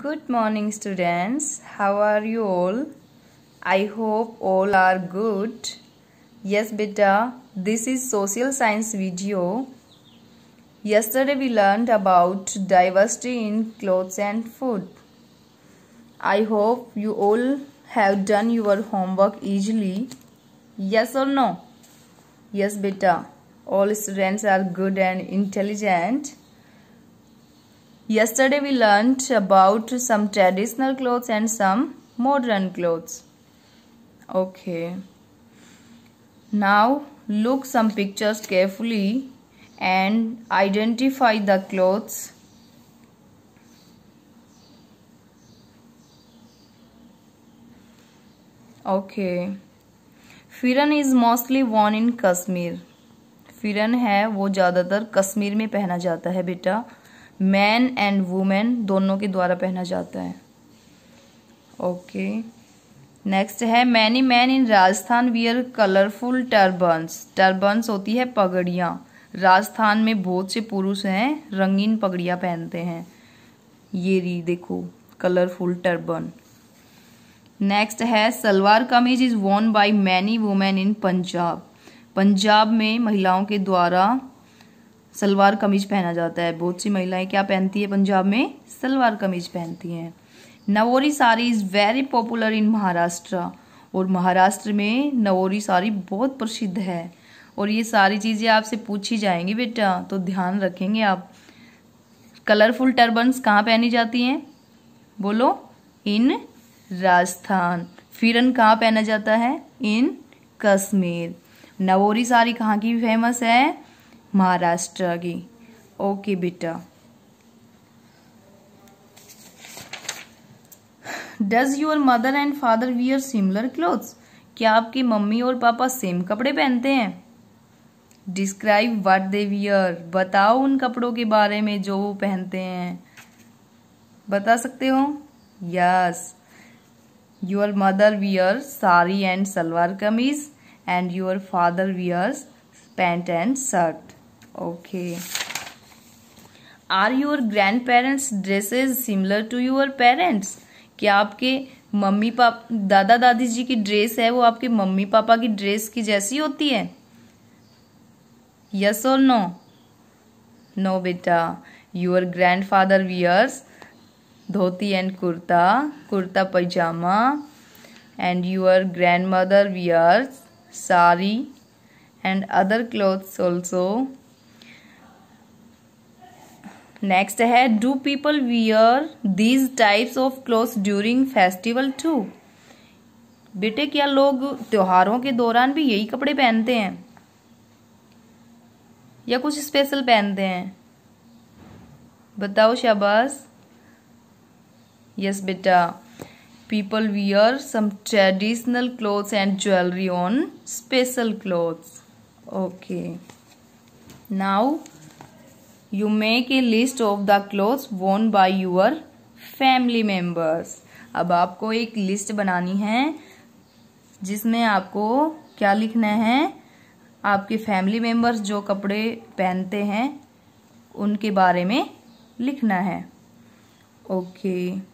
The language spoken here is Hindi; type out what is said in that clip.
Good morning students. How are you all? I hope all are good. Yes beta, this is social science video. Yesterday we learned about diversity in clothes and food. I hope you all have done your homework easily. Yes or no? Yes beta, all students are good and intelligent. yesterday we learnt about some traditional clothes and some modern clothes okay now look some pictures carefully and identify the clothes okay pheran is mostly worn in Kashmir pheran है वो ज़्यादातर कश्मीर में पहना जाता है बेटा मैन एंड वुमेन दोनों के द्वारा पहना जाता है ओके नेक्स्ट है many man in Rajasthan wear colourful turbans turbans होती है पगड़ियाँ राजस्थान में बहुत से पुरुष हैं रंगीन पगड़ियाँ पहनते हैं ये री देखो कलरफुल टर्बन नेक्स्ट है salwar kameez is worn by many women in Punjab Punjab में महिलाओं के द्वारा सलवार कमीज पहना जाता है बहुत सी महिलाएं क्या पहनती है पंजाब में सलवार कमीज पहनती हैं Nauvari sari is very popular in Maharashtra और महाराष्ट्र में नवोरी साड़ी बहुत प्रसिद्ध है और ये सारी चीज़ें आपसे पूछी जाएंगी बेटा तो ध्यान रखेंगे आप कलरफुल टर्बन्स कहाँ पहनी जाती हैं बोलो इन राजस्थान फिरन कहाँ पहना जाता है इन कश्मीर नवोरी साड़ी कहाँ की फेमस है महाराष्ट्र की ओके बेटा does your mother and father wear similar clothes क्या आपके मम्मी और पापा सेम कपड़े पहनते हैं डिस्क्राइब वट दे वियर बताओ उन कपड़ों के बारे में जो वो पहनते हैं बता सकते हो yes your mother wear sari and salwar kameez and your father wears pant and shirt okay are your grandparents dresses similar to your parents क्या आपके मम्मी पाप दादा दादी जी की ड्रेस है वो आपके मम्मी पापा की ड्रेस की जैसी होती है यस और नो नो बेटा your grandfather wears dhoti and kurta kurta pyjama and your grandmother wears sari and other clothes also next है do people wear these types of cloth during festival too बेटे क्या लोग त्योहारों के दौरान भी यही कपड़े पहनते हैं या कुछ स्पेशल पहनते हैं बताओ शाबाश यस बेटा people wear some traditional clothes and jewellery on special clothes okay now you make a list of the cloth worn by your family members अब आपको एक लिस्ट बनानी है जिसमें आपको क्या लिखना है आपके फैमिली मेम्बर्स जो कपड़े पहनते हैं उनके बारे में लिखना है ओके okay.